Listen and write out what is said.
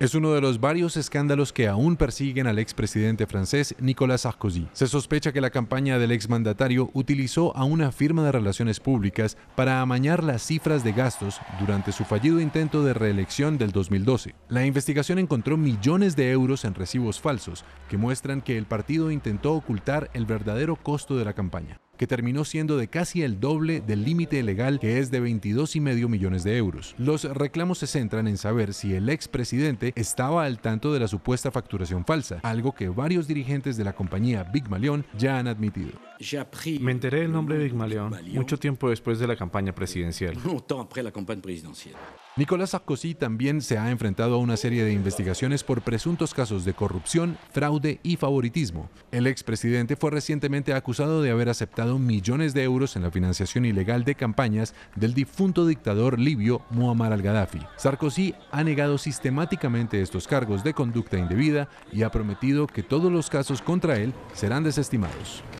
Es uno de los varios escándalos que aún persiguen al expresidente francés Nicolas Sarkozy. Se sospecha que la campaña del exmandatario utilizó a una firma de relaciones públicas para amañar las cifras de gastos durante su fallido intento de reelección del 2012. La investigación encontró millones de euros en recibos falsos que muestran que el partido intentó ocultar el verdadero costo de la campaña que terminó siendo de casi el doble del límite legal que es de 22,5 millones de euros. Los reclamos se centran en saber si el expresidente estaba al tanto de la supuesta facturación falsa, algo que varios dirigentes de la compañía Big Malion ya han admitido. Me enteré el nombre de Big Malion mucho tiempo después de la campaña presidencial. Nicolás Sarkozy también se ha enfrentado a una serie de investigaciones por presuntos casos de corrupción, fraude y favoritismo. El expresidente fue recientemente acusado de haber aceptado millones de euros en la financiación ilegal de campañas del difunto dictador libio Muammar al-Gaddafi. Sarkozy ha negado sistemáticamente estos cargos de conducta indebida y ha prometido que todos los casos contra él serán desestimados.